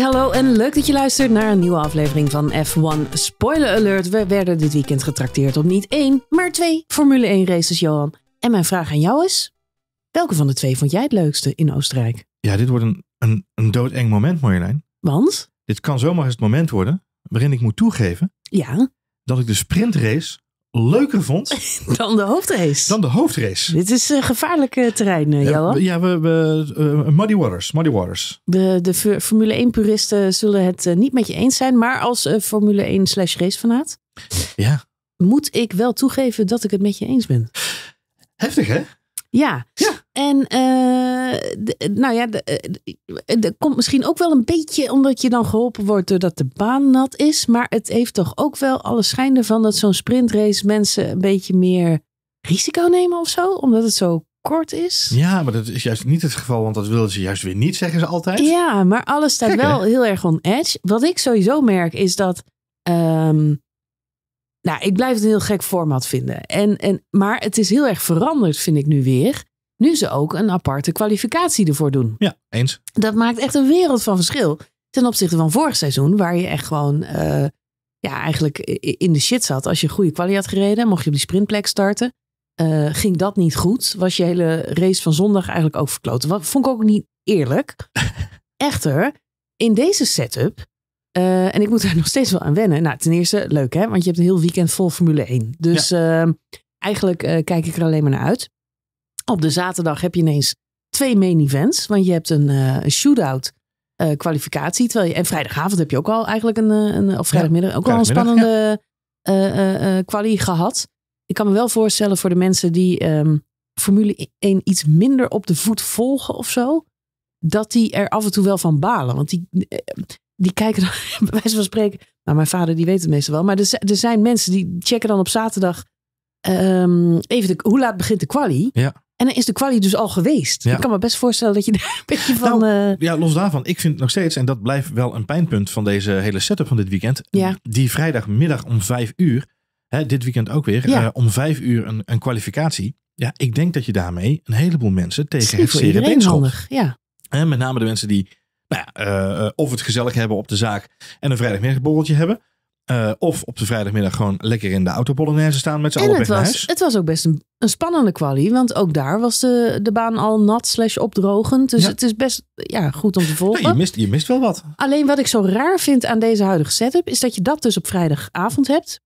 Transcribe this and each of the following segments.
hallo en leuk dat je luistert naar een nieuwe aflevering van F1 Spoiler Alert. We werden dit weekend getrakteerd op niet één, maar twee Formule 1 races, Johan. En mijn vraag aan jou is, welke van de twee vond jij het leukste in Oostenrijk? Ja, dit wordt een, een, een doodeng moment, Marjolein. Want? Dit kan zomaar eens het moment worden waarin ik moet toegeven ja. dat ik de sprintrace leuker vond. Dan de hoofdrace. Dan de hoofdrace. Dit is een eh, gevaarlijk eh, terrein, uh, ja, we, hebben Muddy Waters. Muddy Waters. De, de Formule 1 puristen zullen het niet met je eens zijn. Maar als Formule 1 slash racefanaat. Ja. Moet ik wel toegeven dat ik het met je eens ben. Heftig hè? Ja. ja. En eh, nou ja, dat eh, komt misschien ook wel een beetje omdat je dan geholpen wordt doordat de baan nat is. Maar het heeft toch ook wel alle schijn ervan dat zo'n sprintrace mensen een beetje meer risico nemen of zo. Omdat het zo kort is. Ja, maar dat is juist niet het geval, want dat willen ze juist weer niet, zeggen ze altijd. Ja, maar alles staat wel heel erg on edge. Wat ik sowieso merk is dat. Ehm, nou, ik blijf het een heel gek format vinden. En, en, maar het is heel erg veranderd, vind ik nu weer nu ze ook een aparte kwalificatie ervoor doen. Ja, eens. Dat maakt echt een wereld van verschil ten opzichte van vorig seizoen, waar je echt gewoon eh, ja, eigenlijk in de shit zat. Als je goede kwaliteit had gereden, mocht je op die sprintplek starten. Eh, ging dat niet goed, was je hele race van zondag eigenlijk ook verkloten. Wat vond ik ook niet eerlijk. Echter, in deze setup, eh, en ik moet daar nog steeds wel aan wennen. Nou, ten eerste, leuk hè, want je hebt een heel weekend vol Formule 1. Dus ehm, eigenlijk kijk ik er alleen maar naar uit. Op de zaterdag heb je ineens twee main events, want je hebt een, uh, shootout eh, kwalificatie. Terwijl je, en vrijdagavond heb je ook al eigenlijk een, eh, een of vrijdagmiddag ook al een spannende ja. gehad. Ik kan me wel voorstellen voor de mensen die ehm, Formule 1 iets minder op de voet volgen of zo, dat die er af en toe wel van balen. Want die, die kijken dan, bij wijze van spreken, nou mijn vader die weet het meestal wel, maar er, er zijn mensen die checken dan op zaterdag ehm, even hoe laat begint de quali. Ja. En dan is de kwaliteit dus al geweest. Ik kan me best voorstellen dat je daar een beetje nou, van... Eh, ja, los daarvan. Ik vind nog steeds, en dat blijft wel een pijnpunt van deze hele setup van dit weekend. Die vrijdagmiddag om vijf uur, hè, dit weekend ook weer, eh, om vijf uur een, een, kwalificatie. Ja, ik denk dat je daarmee een heleboel mensen tegen heeft zere ja. met name de mensen die nou ja, eh, of het gezellig hebben op de zaak en een vrijdagmiddagborreltje hebben. Eh, of op de vrijdagmiddag gewoon lekker in de autopolonaise staan met z'n allen En was, Het was ook best een, een spannende kwalie. Want ook daar was de, de baan al nat slash opdrogend. Dus het is best ja, goed om te volgen. je, mist, je mist wel wat. Alleen wat ik zo raar vind aan deze huidige setup... is dat je dat dus op vrijdagavond hebt.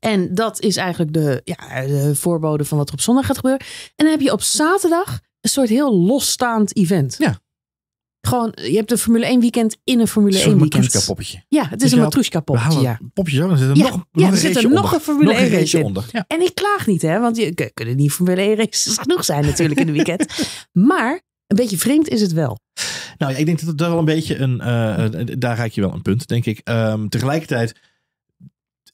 En dat is eigenlijk de, ja, de voorbode van wat er op zondag gaat gebeuren. En dan heb je op zaterdag een soort heel losstaand event. Ja. Gewoon, je hebt een Formule 1 weekend in een Formule 1 weekend. Een poppetje. Ja, het is een matrushka poppetje. Ja. Popjes aan, er zit er ja, nog, ja, nog, zit er nog een Formule 1 race, onder. En ik klaag niet, hè, want je kunnen niet Formule 1 races genoeg zijn natuurlijk in een weekend. maar een beetje vreemd is het wel. Nou ja, ik denk dat het wel een beetje eh, een. daar raak je wel een punt, denk ik. Ehm, tegelijkertijd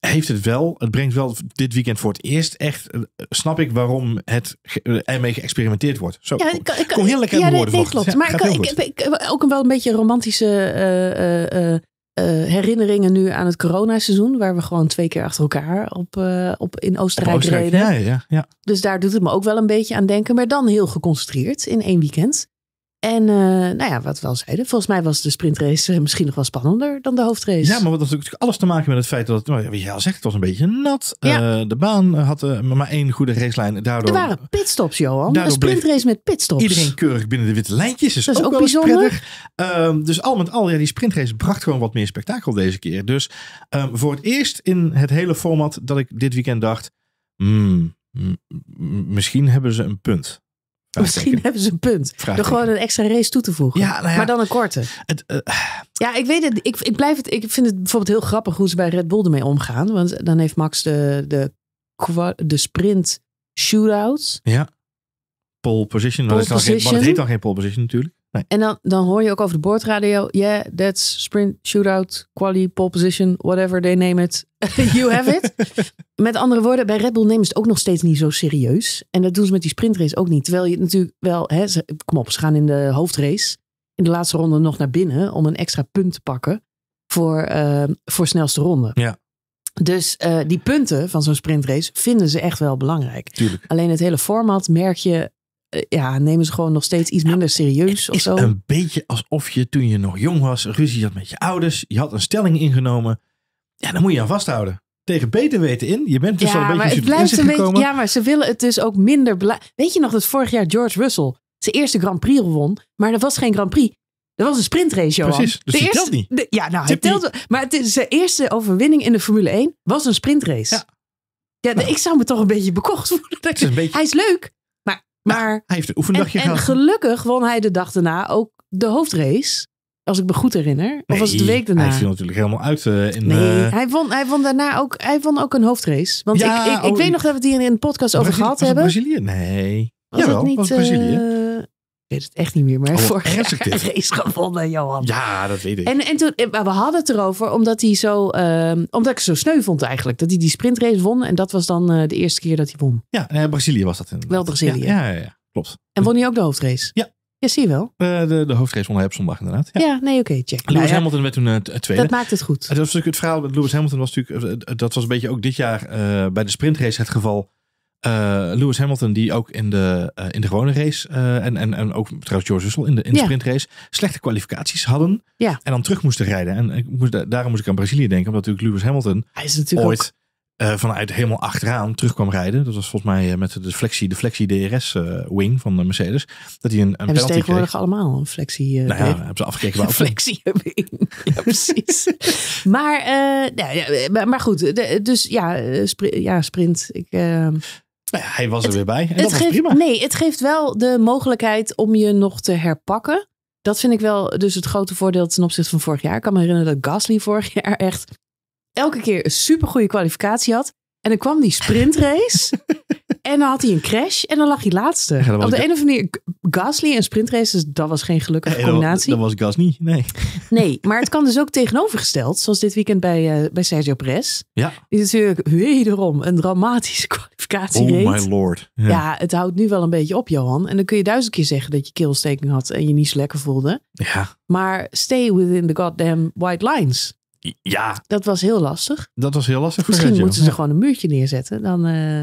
heeft het wel, het brengt wel dit weekend voor het eerst echt, eh, snap ik waarom het eh, ermee geëxperimenteerd wordt. Zo, ja, ik, ik, kom heel lekker ja, woorden klopt. maar ik, ik, ook wel een beetje romantische eh, herinneringen nu aan het corona-seizoen, waar we gewoon twee keer achter elkaar op, op in Oostenrijk, Oostenrijk reden. Ja, ja, ja. Dus daar doet het me ook wel een beetje aan denken, maar dan heel geconcentreerd in één weekend. En eh, nou ja, wat we al zeiden, volgens mij was de sprintrace misschien nog wel spannender dan de hoofdrace. Ja, maar dat had natuurlijk alles te maken met het feit dat, het, nou wie jij al zegt, het was een beetje nat. Eh, ja. de baan had eh, maar één goede racelijn. Daardoor, er waren pitstops, Johan. Een sprintrace met pitstops. Iedereen keurig binnen de witte lijntjes. Is dat is ook, bijzonder. Ehm, dus al met al, ja, die sprintrace bracht gewoon wat meer spektakel deze keer. Dus ehm, voor het eerst in het hele format dat ik dit weekend dacht, mm, misschien hebben ze een punt. Nou, Misschien hebben ze een punt. Vraag door gewoon een extra race toe te voegen. Nou maar dan een korte. Eh, ja, ik weet het. Ik, ik, blijf het. Ik vind het bijvoorbeeld heel grappig hoe ze bij Red Bull ermee omgaan. Want dan heeft Max de, de, de sprint shootout. Ja. Pole position. Pole position. maar het heet dan geen pole position natuurlijk. En dan, dan hoor je ook over de boordradio. Yeah, that's sprint, shootout, quali, pole position, whatever they name it. you have it. met andere woorden, bij Red Bull nemen ze het ook nog steeds niet zo serieus. En dat doen ze met die sprintrace ook niet. Terwijl je natuurlijk wel, hè, kom op, ze gaan in de hoofdrace. In de laatste ronde nog naar binnen om een extra punt te pakken voor, uh, voor snelste ronde. Ja. Dus eh, die punten van zo'n sprintrace vinden ze echt wel belangrijk. Tuurlijk. Alleen het hele format merk je eh, ja, nemen ze gewoon nog steeds iets minder serieus of zo. Een beetje alsof je toen je nog jong was, ruzie had met je ouders. Je had een stelling ingenomen. Ja, dan moet je aan vasthouden. Tegen beter weten in. Je bent dus al een beetje, het gekomen Ja, maar ze willen het dus ook minder. Weet je nog dat vorig jaar George Russell zijn eerste Grand Prix won, maar dat was geen Grand Prix. Dat was een sprintrace, Johan. Precies, dus de eerste, telt niet. ja, nou, hij telt Maar het is zijn eerste overwinning in de Formule 1 was een sprintrace. Ja. Ja, ik zou me toch een beetje bekocht voelen. Is beetje... Hij is leuk. Maar, ah, hij heeft een oefendagje en, gehad. En gelukkig won hij de dag daarna ook de hoofdrace. Als ik me goed herinner. Of was het de week daarna? Hij viel natuurlijk helemaal uit. Uh, in, nee, eh, hij, won, hij won daarna ook, hij won ook een hoofdrace. Want ik, ik, ik oh, weet nog dat we het hier in de podcast over gehad hebben. Brazilië? Nee. Was ja, wel, niet, was Brazilië? Uh, weet het echt niet meer, maar oh, voor vorig jaar er is gevonden, Johan. Ja, dat weet ik. En, en toen, eh, we hadden het erover, omdat hij zo, ehm, omdat ik het zo sneu vond eigenlijk, dat hij die sprintrace won. En dat was dan eh, de eerste keer dat hij won. Ja, in eh, Brazilië was dat inderdaad. Wel Brazilië. Ja, ja, ja, klopt. En won hij ook de hoofdrace? Ja. Ja, zie je wel. de, de hoofdrace won hij op zondag inderdaad. Ja, nee, oké, check. Lewis nou Hamilton werd toen het tweede. Dat maakt het goed. Dat was natuurlijk het verhaal met Lewis Hamilton was natuurlijk, dat was een beetje ook dit jaar bij de sprintrace het geval eh, Lewis Hamilton, die ook in de, eh, in de gewone race eh, en, en, en ook trouwens George Russell in de, in de sprintrace slechte kwalificaties hadden. Ja. En dan terug moesten rijden. En ik moest, daarom moest ik aan Brazilië denken, omdat natuurlijk Lewis Hamilton Hij is natuurlijk ooit vanuit helemaal achteraan terug kwam rijden. Dat was volgens mij met de flexie, de flexie DRS-wing van de Mercedes. Dat hij een, een penalty tegenwoordig kreeg. allemaal een flexie Nou ja, hebben ze afgekeken. Een flexie wing, ja precies. maar, nou ja, maar goed, dus ja, ja sprint. Ik... Nou hij was er weer bij. En dat prima. Nee, het geeft wel de mogelijkheid om je nog te herpakken. Dat vind ik wel dus het grote voordeel ten opzichte van vorig jaar. Ik kan me herinneren dat Gasly vorig jaar echt elke keer een supergoeie kwalificatie had. En dan kwam die sprintrace. en dan had hij een crash. En dan lag hij laatste. Op de een of andere manier, Gasly en Sprintrace, dus dat was geen gelukkige combinatie. Dat was, dat was Gasly, nee. Nee, maar het kan dus ook tegenovergesteld. Zoals dit weekend bij, uh, bij Sergio Perez. Ja. Is natuurlijk wederom een dramatische kwalificatie Oh my lord. Ja. ja. het houdt nu wel een beetje op, Johan. En dan kun je duizend keer zeggen dat je keelsteking had en je niet zo lekker voelde. Ja. Maar stay within the goddamn white lines. Ja. Dat was heel lastig. Dat was heel lastig Misschien voor moeten ze gewoon een muurtje neerzetten. Dan, eh,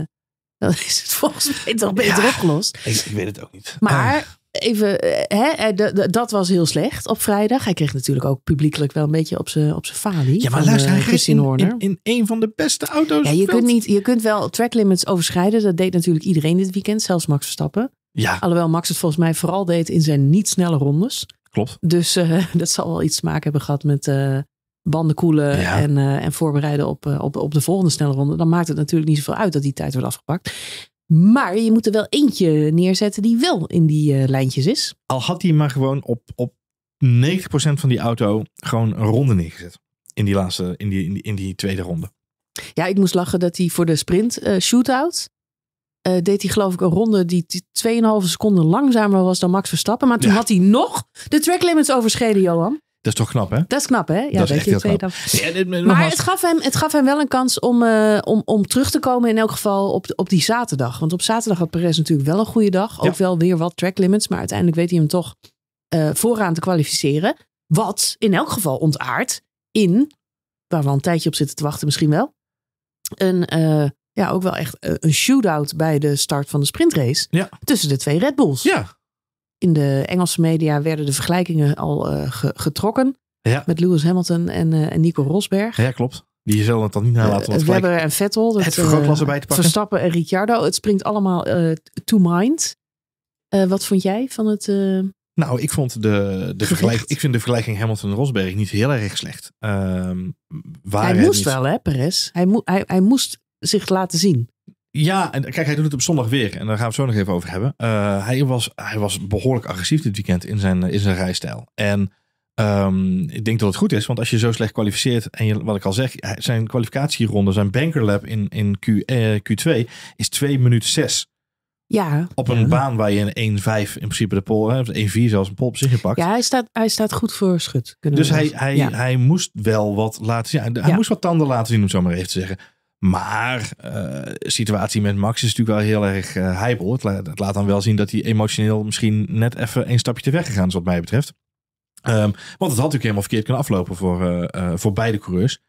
dan is het volgens mij toch beter opgelost. Ik, weet het ook niet. Maar even, eh, hè, eh, dat was heel slecht op vrijdag. Hij kreeg natuurlijk ook publiekelijk wel een beetje op zijn op falie. Ja, maar luister, hij reed in, in, een van de beste auto's. Ja, je, kunt niet, je kunt wel track limits overschrijden. Dat deed natuurlijk iedereen dit weekend, zelfs Max Verstappen. Ja. Alhoewel Max het volgens mij vooral deed in zijn niet snelle rondes. Klopt. Dus dat zal wel iets te maken hebben gehad met banden koelen en, eh, en voorbereiden op, eh, op, op de volgende snelle ronde. Dan maakt het natuurlijk niet zoveel uit dat die tijd wordt afgepakt. Maar je moet er wel eentje neerzetten die wel in die eh, lijntjes is. Al had hij maar gewoon op, op 90% van die auto gewoon een ronde neergezet. In die, laatste, in die, in die, in die tweede ronde. Ja, ik moest lachen dat hij voor de sprint shootout uh, deed hij geloof ik een ronde die 2,5 seconden langzamer was dan Max Verstappen. Maar toen had hij nog de track limits overschreden, Johan. Dat is toch knap, hè? Dat is knap, hè? Ja, dat, dat je ja, maar, het gaf, hem, het gaf hem wel een kans om, eh, om, om terug te komen in elk geval op, op die zaterdag. Want op zaterdag had Perez natuurlijk wel een goede dag. Ook wel weer wat track limits. Maar uiteindelijk weet hij hem toch eh, vooraan te kwalificeren. Wat in elk geval ontaart in, waar we al een tijdje op zitten te wachten misschien wel, een, eh, ja, ook wel echt een shootout bij de start van de sprintrace tussen de twee Red Bulls. Ja, in de Engelse media werden de vergelijkingen al eh, getrokken. Met Lewis Hamilton en, eh, en Nico Rosberg. Ja, klopt. Die zullen het dan niet nalaten. Uh, Webber en Vettel. Dat, het vergrootglas erbij te pakken. Verstappen en Ricciardo. Het springt allemaal to mind. wat vond jij van het... Nou, ik vond de, de Ik vind de vergelijking Hamilton-Rosberg niet heel erg slecht. Ehm, waar hij moest wel, hè, Perez? Hij, mo hij, hij moest zich laten zien. Ja, en kijk, hij doet het op zondag weer. En daar gaan we het zo nog even over hebben. Eh, hij, was, hij was behoorlijk agressief dit weekend in zijn, eh, in zijn rijstijl. En ehm, ik denk dat het goed is, want als je zo slecht kwalificeert. En je, wat ik al zeg, zijn kwalificatieronde, zijn bankerlab in, in Q, eh, Q2 is 2 minuten 6. Ja. Op een baan waar je een 1-5 in principe de pol, 1-4 zelfs een pol op zich Ja, hij staat, hij staat goed voor schut. Dus hij, hij, hij moest wel wat laten zien. Hij moest wat tanden laten zien, om het zo maar even te zeggen. Maar eh, de situatie met Max is natuurlijk wel heel erg uh, eh, heibel. Het, laat dan wel zien dat hij emotioneel misschien net even een stapje te weg gegaan is wat mij betreft. Ehm, want het had natuurlijk helemaal verkeerd kunnen aflopen voor, eh, voor beide coureurs.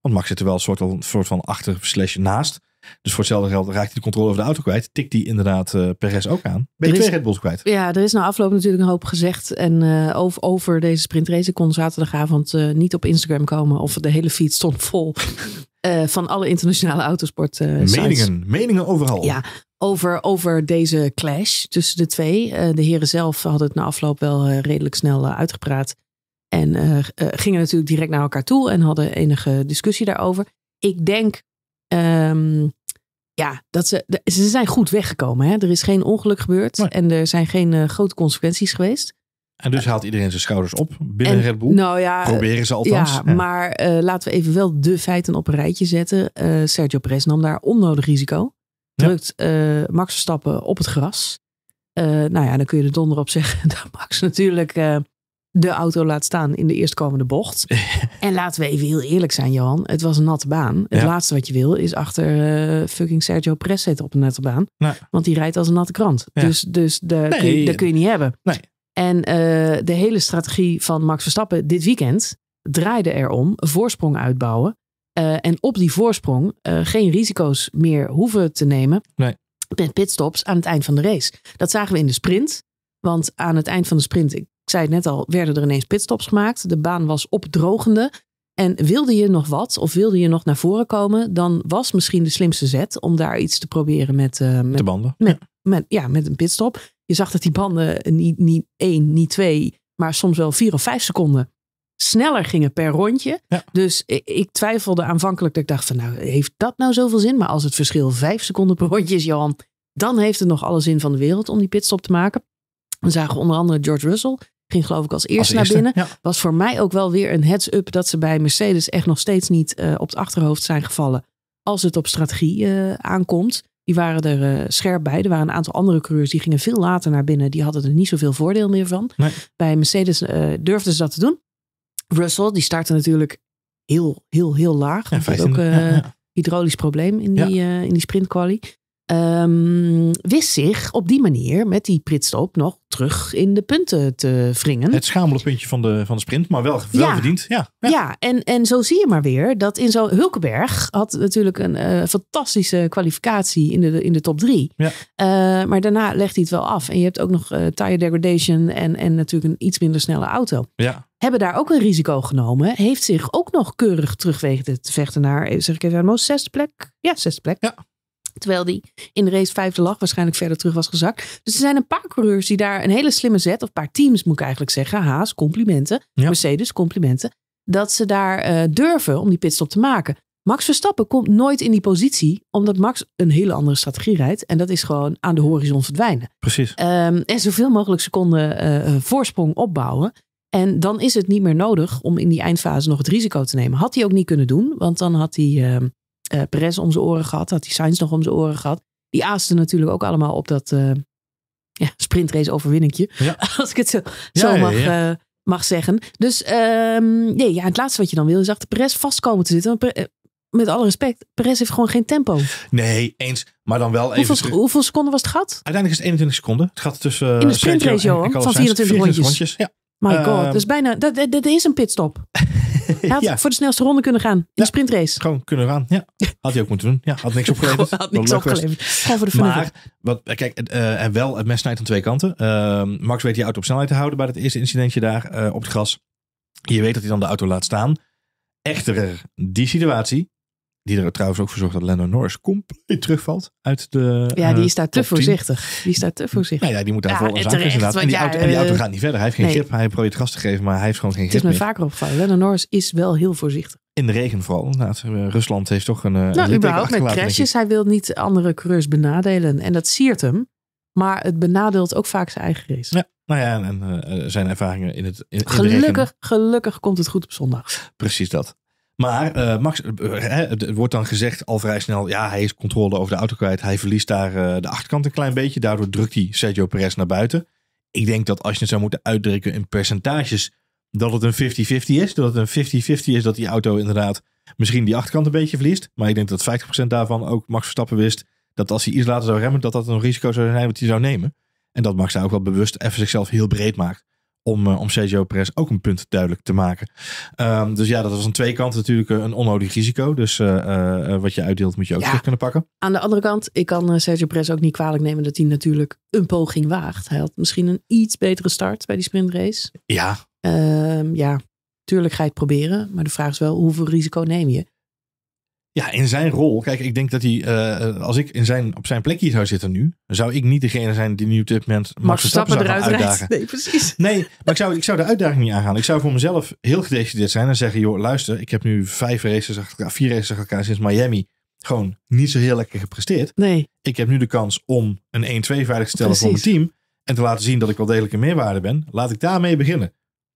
Want Max zit er wel een soort, een soort van achter slash naast. Dus voor hetzelfde geld raakt hij de controle over de auto kwijt. Tikt hij inderdaad uh, Perez ook aan. Ben je twee Red Bulls kwijt. Ja, er is na afloop natuurlijk een hoop gezegd. En eh, over, over, deze sprintrace. Ik kon zaterdagavond eh, niet op Instagram komen. Of de hele feed stond vol. van alle internationale autosport Meningen, meningen overal. Ja, over, over deze clash tussen de twee. de heren zelf hadden het na afloop wel redelijk snel uitgepraat. En gingen natuurlijk direct naar elkaar toe en hadden enige discussie daarover. Ik denk Ehm, ja, dat ze, ze zijn goed weggekomen. Hè? Er is geen ongeluk gebeurd en er zijn geen eh, grote consequenties geweest. En dus eh, haalt iedereen zijn schouders op binnen Red Bull. Nou ja, eh, Proberen ze althans. Ja, ja. maar laten we even wel de feiten op een rijtje zetten. Sergio Perez nam daar onnodig risico. Drukt ja. Max Verstappen op het gras. nou ja, dan kun je er donder op zeggen dat Max natuurlijk de auto laat staan in de eerstkomende bocht. en laten we even heel eerlijk zijn, Johan. Het was een natte baan. Het laatste wat je wil is achter eh, fucking Sergio Perez zitten op een natte baan. Want die rijdt als een natte krant. Dus, dus daar, kun je, niet hebben. Nee. En eh, de hele strategie van Max Verstappen dit weekend draaide erom voorsprong uitbouwen. Eh, en op die voorsprong geen risico's meer hoeven te nemen. Met pitstops aan het eind van de race. Dat zagen we in de sprint. Want aan het eind van de sprint, ik zei het net al, werden er ineens pitstops gemaakt. De baan was opdrogende. En wilde je nog wat of wilde je nog naar voren komen, dan was misschien de slimste zet om daar iets te proberen met. Uh, met de banden. Met, ja. Met, ja, met een pitstop. Je zag dat die banden niet, niet één, niet twee, maar soms wel vier of vijf seconden sneller gingen per rondje. Dus ik, ik, twijfelde aanvankelijk dat ik dacht van nou, heeft dat nou zoveel zin? Maar als het verschil vijf seconden per rondje is, Johan, dan heeft het nog alle zin van de wereld om die pitstop te maken. We zagen onder andere George Russell Ging geloof ik als eerste, naar binnen. Was voor mij ook wel weer een heads-up dat ze bij Mercedes echt nog steeds niet eh, op het achterhoofd zijn gevallen. Als het op strategie eh, aankomt. Die waren er eh, scherp bij. Er waren een aantal andere coureurs die gingen veel later naar binnen. Die hadden er niet zoveel voordeel meer van. Bij Mercedes durfden ze dat te doen. Russell, die startte natuurlijk heel, heel, heel laag. Ja, dat ook ja, hydraulisch probleem in die, in die sprintquali. Ehm, wist zich op die manier met die pitstop nog terug in de punten te wringen. Het schamele puntje van de, van de sprint, maar wel, wel verdiend. Ja, ja, en, en zo zie je maar weer dat in zo'n Hulkenberg had natuurlijk een eh, fantastische kwalificatie in de, in de top drie. Ja. Eh, maar daarna legt hij het wel af. En je hebt ook nog eh, tire degradation en, en natuurlijk een iets minder snelle auto. Ja. Hebben daar ook een risico genomen. Heeft zich ook nog keurig terugwegen te vechten naar, zeg ik even, zesde plek. Ja, zesde plek. Ja. Terwijl die in de race vijfde lag, waarschijnlijk verder terug was gezakt. Dus er zijn een paar coureurs die daar een hele slimme zet, of een paar teams moet ik eigenlijk zeggen. Haas, complimenten. Mercedes, complimenten. Dat ze daar eh, durven om die pitstop te maken. Max Verstappen komt nooit in die positie, omdat Max een hele andere strategie rijdt. En dat is gewoon aan de horizon verdwijnen. Precies. Ehm, en zoveel mogelijk seconden uh, voorsprong opbouwen. En dan is het niet meer nodig om in die eindfase nog het risico te nemen. Had hij ook niet kunnen doen, want dan had hij ehm, uh, Perez om zijn oren gehad. Had hij Sainz nog om zijn oren gehad. Die aasten natuurlijk ook allemaal op dat uh, ja, sprintrace overwinningje. Als ik het zo, zo mag, eh, mag zeggen. Dus ehm, nee, ja, het laatste wat je dan wil is achter Perez vast komen te zitten. met alle respect, Perez heeft gewoon geen tempo. Nee, eens. Maar dan wel even. Hoeveel, hoeveel seconden was het gat? Uiteindelijk is het 21 seconden. Het gat tussen. In de sprintrace, Johan. Van 24, rondjes. Ja. My ehm, god, dus dat is bijna, dat, is een pitstop. Hij had ja. voor de snelste ronde kunnen gaan in de sprintrace. Gewoon kunnen gaan, ja. Had hij ook moeten doen. Ja, had niks opgeleverd. had niks opgeleverd. Gewoon voor de wat, eh, kijk, eh, en wel, het mes snijdt aan twee kanten. Ehm, Max weet die auto op snelheid te houden bij het eerste incidentje daar eh, op het gras. Je weet dat hij dan de auto laat staan. Echter, die situatie die er trouwens ook voor zorgt dat Lando Norris compleet terugvalt uit de. Ja, eh, die is daar te voorzichtig. Die is daar te voorzichtig. Nee, nou ja, die moet daar ja, vol En die, auto, en die eh, auto gaat niet verder. Hij heeft geen grip. Hij probeert gas te geven, maar hij heeft gewoon geen grip. Het is me vaker opgevallen. Lando Norris is wel heel voorzichtig. In de regen vooral. Inderdaad. Eh, Rusland heeft toch een. Nou, überhaupt met crashes. Hij wil niet andere coureurs benadelen. En dat siert hem. Maar het benadeelt ook vaak zijn eigen race. Ja, nou ja, en, zijn ervaringen in het. In, gelukkig, gelukkig komt het goed op zondag. Precies dat. Maar eh, Max, eh, het wordt dan gezegd al vrij snel, ja, hij is controle over de auto kwijt. Hij verliest daar eh, de achterkant een klein beetje. Daardoor drukt hij Sergio Perez naar buiten. Ik denk dat als je het zou moeten uitdrukken in percentages, dat het een 50-50 is. Dat het een 50-50 is dat die auto inderdaad misschien die achterkant een beetje verliest. Maar ik denk dat 50% daarvan ook Max Verstappen wist dat als hij iets later zou remmen, dat dat een risico zou zijn wat hij zou nemen. En dat Max daar ook wel bewust even zichzelf heel breed maakt om, eh, om Sergio Perez ook een punt duidelijk te maken. Ehm, dus ja, dat was aan twee kanten natuurlijk eh, een onnodig risico. Dus eh, wat je uitdeelt moet je ook terug kunnen pakken. Aan de andere kant, ik kan Sergio Perez ook niet kwalijk nemen dat hij natuurlijk een poging waagt. Hij had misschien een iets betere start bij die sprintrace. Ja. Ehm, ja, tuurlijk ga je het proberen. Maar de vraag is wel, hoeveel risico neem je? Ja, in zijn rol. Kijk, ik denk dat hij, eh, als ik in zijn, op zijn plekje zou zitten nu, zou ik niet degene zijn die nu op dit moment Max Verstappen eruit uitdagen. Nee, precies. Nee, maar ik zou, ik zou de uitdaging niet aangaan. Ik zou voor mezelf heel gedecideerd zijn en zeggen, joh, luister, ik heb nu vijf races achter elkaar, vier races achter elkaar sinds Miami gewoon niet zo heel lekker gepresteerd. Nee. Ik heb nu de kans om een 1-2 veilig te stellen voor mijn team en te laten zien dat ik wel degelijk een meerwaarde ben. Laat ik daarmee beginnen.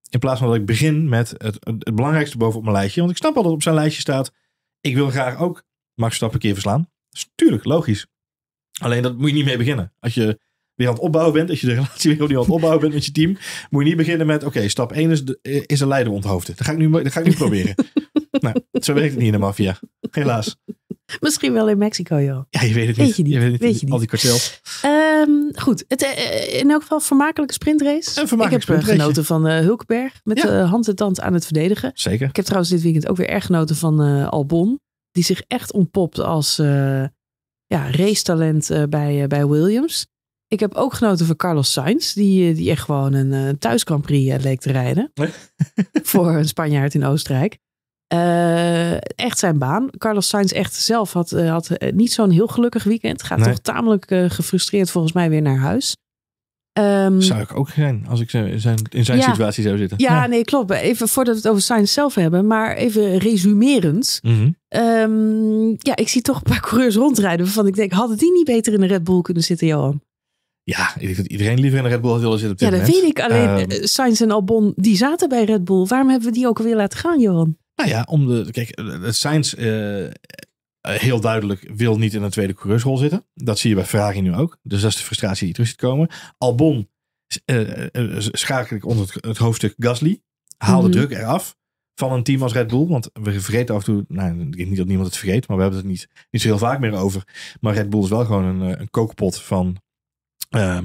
In plaats van dat ik begin met het, het belangrijkste bovenop mijn lijstje. Want ik snap al dat op zijn lijstje staat ik wil graag ook Max stap een keer verslaan. Dat is natuurlijk logisch. Alleen dat moet je niet mee beginnen. Als je weer aan het opbouwen bent, als je de relatie weer opnieuw aan het opbouwen bent met je team, moet je niet beginnen met, oké, stap 1 is, is een leider onthoofden. Dat ga ik nu, dat ga ik nu proberen. nou, zo werkt het niet in de maffia. Helaas. Misschien wel in Mexico, joh. Ja, je weet het niet. je weet het niet. Al die kartels. Ehm, goed, het, eh, eh, in elk geval vermakelijke sprintrace. Een vermakelijke Ik heb eh, genoten van uh, Hulkenberg met ja. hand en tand aan het verdedigen. Zeker. Ik heb trouwens dit weekend ook weer erg genoten van Albon. Die zich echt ontpopt als ja, racetalent bij, bij Williams. Ik heb ook genoten van Carlos Sainz, die, die echt gewoon een thuis Grand leek te rijden. voor een Spanjaard in Oostenrijk. Eh, echt zijn baan. Carlos Sainz echt zelf had, eh, had eh, niet zo'n heel gelukkig weekend. Gaat toch tamelijk gefrustreerd volgens mij weer naar huis. Ehm, zou ik ook zijn als ik zijn, in zijn situatie zou zitten. Ja, nee, klopt. Even voordat we het over Sainz zelf hebben, maar even resumerend. Mhm. Ehm, ja, ik zie toch een paar coureurs rondrijden waarvan ik denk, hadden die niet beter in de Red Bull kunnen zitten, Johan? Ja, ik denk dat iedereen liever in de Red Bull had willen zitten op dit Ja, dat weet ik. Alleen ehm, Sainz en Albon, die zaten bij Red Bull. Waarom hebben we die ook alweer laten gaan, Johan? Nou ja, om de. Kijk, het Sainz eh, eh, heel duidelijk wil niet in een tweede coureursrol zitten. Dat zie je bij Ferrari nu ook. Dus dat is de frustratie die terug ziet komen. Albon uh, schakel ik onder het, hoofdstuk Gasly. Haal de mhm. druk eraf van een team als Red Bull. Want we vergeten af en toe, nou, ik denk niet dat niemand het vergeet, maar we hebben het niet, niet zo heel vaak meer over. Maar Red Bull is wel gewoon een, een kookpot van ehm,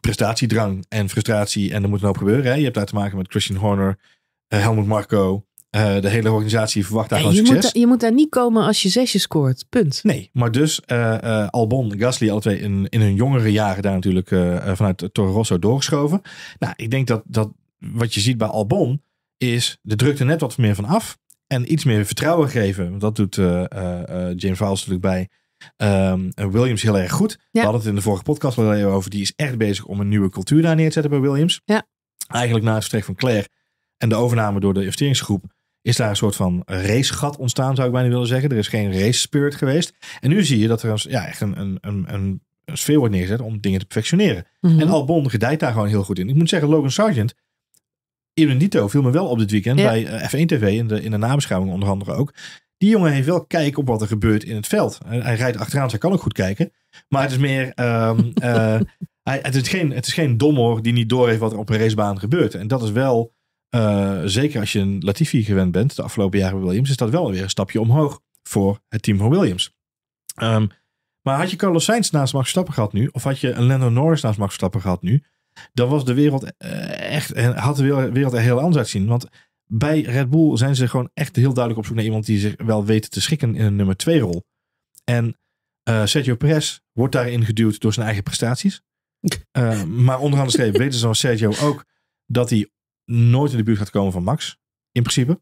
prestatiedrang en frustratie. En er moet op gebeuren. Hè? Je hebt daar te maken met Christian Horner, Helmut Marco, eh, de hele organisatie verwacht daar gewoon ja, Moet, je moet daar niet komen als je zesje scoort. Punt. Nee, maar dus eh, eh, Albon, Gasly, alle twee in, in hun jongere jaren daar natuurlijk vanuit Toro Rosso doorgeschoven. Nou, ik denk dat, dat wat je ziet bij Albon is de drukte net wat meer van af. En iets meer vertrouwen geven. Want dat doet James Fowles natuurlijk bij ehm, Williams heel erg goed. We hadden het in de vorige podcast al even over. Die is echt bezig om een nieuwe cultuur daar neer te zetten bij Williams. Ja. Eigenlijk na het vertrek van Claire en de overname door de investeringsgroep is daar een soort van racegat ontstaan, zou ik bijna willen zeggen. Er is geen race spirit geweest. En nu zie je dat er een, ja, echt een, een, een, een sfeer wordt neergezet om dingen te perfectioneren. Mhm. En Albon gedijt daar gewoon heel goed in. Ik moet zeggen, Logan Sargent, Ibn Dito viel me wel op dit weekend bij eh, F1 TV, in de, in de nabeschouwing onder andere ook. Die jongen heeft wel kijk op wat er gebeurt in het veld. Hij rijdt achteraan, dus hij kan ook goed kijken. Maar het is meer. Ehm, eh, hij, het, is geen, het is geen dommer die niet heeft wat er op een racebaan gebeurt. En dat is wel eh, zeker als je een Latifi gewend bent de afgelopen jaren bij Williams, is dat wel weer een stapje omhoog voor het team van Williams. Ehm, maar had je Carlos Sainz naast Max Verstappen gehad nu, of had je een Lando Norris naast Max stappen gehad nu, dan was de wereld eh, echt, eh, had de wereld er heel anders uitzien. Want bij Red Bull zijn ze gewoon echt heel duidelijk op zoek naar iemand die zich wel weet te schikken in een nummer 2 rol. En Sergio Perez wordt daarin geduwd door zijn eigen prestaties. maar onder andere weten ze van Sergio ook dat hij nooit in de buurt gaat komen van Max. In principe.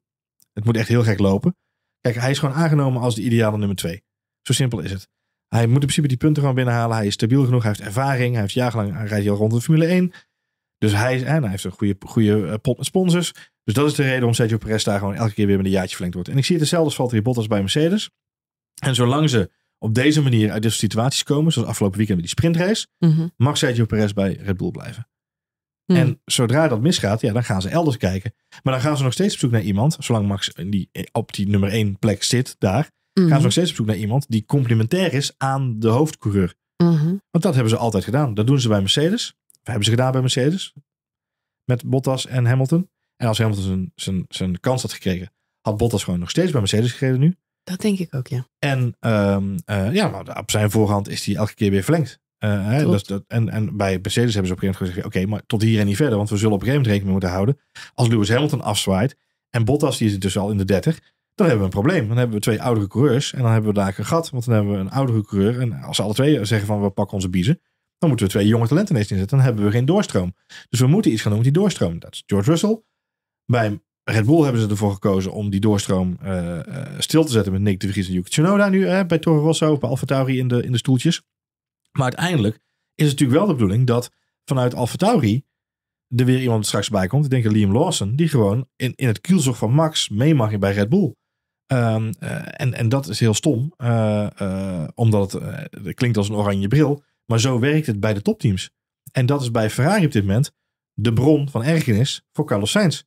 Het moet echt heel gek lopen. Kijk, hij is gewoon aangenomen als de ideale nummer twee. Zo simpel is het. Hij moet in principe die punten gewoon binnenhalen. Hij is stabiel genoeg. Hij heeft ervaring. Hij heeft jarenlang hij al rond rond de Formule 1. Dus hij, is, en nou, hij heeft een goede, goede eh, pot met sponsors. Dus dat is de reden om Sergio Perez daar gewoon elke keer weer met een jaartje verlengd wordt. En ik zie het hetzelfde als Valtteri Bottas bij Mercedes. En zolang ze op deze manier uit deze situaties komen, zoals afgelopen weekend met die sprintrace, mhm. mag Sergio Perez bij Red Bull blijven. Hmm. En zodra dat misgaat, ja, dan gaan ze elders kijken. Maar dan gaan ze nog steeds op zoek naar iemand, zolang Max eh, die, eh, op die nummer één plek zit daar, mhm. gaan ze nog steeds op zoek naar iemand die complementair is aan de hoofdcoureur. Mhm. Want dat hebben ze altijd gedaan. Dat doen ze bij Mercedes. Dat hebben ze gedaan bij Mercedes. Met Bottas en Hamilton. En als Hamilton zijn, zijn, zijn kans had gekregen, had Bottas gewoon nog steeds bij Mercedes gereden nu. Dat denk ik ook, ja. En ehm, eh, ja, maar nou, op zijn voorhand is hij elke keer weer verlengd. Eh, en, en bij Mercedes hebben ze op een gegeven moment gezegd: oké, maar tot hier en niet verder, want we zullen op een gegeven moment rekening moeten houden. Als Lewis Hamilton afzwaait en Bottas die is dus al in de 30, dan hebben we een probleem. Dan hebben we twee oudere coureurs en dan hebben we daar een gat, want dan hebben we een oudere coureur. En als ze alle twee zeggen van we pakken onze biezen, dan moeten we twee jonge talenten ineens inzetten. Dan hebben we geen doorstroom. Dus we moeten iets gaan doen met die doorstroom. Dat is George Russell. Bij Red Bull hebben ze ervoor gekozen om die doorstroom eh, eh, stil te zetten met Nick de Vries en Yuki Tsunoda nu bij Toro Rosso, bij Tauri in de, in de stoeltjes. Maar uiteindelijk is het natuurlijk wel de bedoeling dat vanuit Alfa Tauri er weer iemand straks bij komt. Ik denk aan Liam Lawson, die gewoon in, in het kielzog van Max mee mag bij Red Bull. Ehm, eh, en, en dat is heel stom, eh, eh, omdat het, het, klinkt als een oranje bril. Maar zo werkt het bij de topteams. En dat is bij Ferrari op dit moment de bron van ergernis voor Carlos Sainz.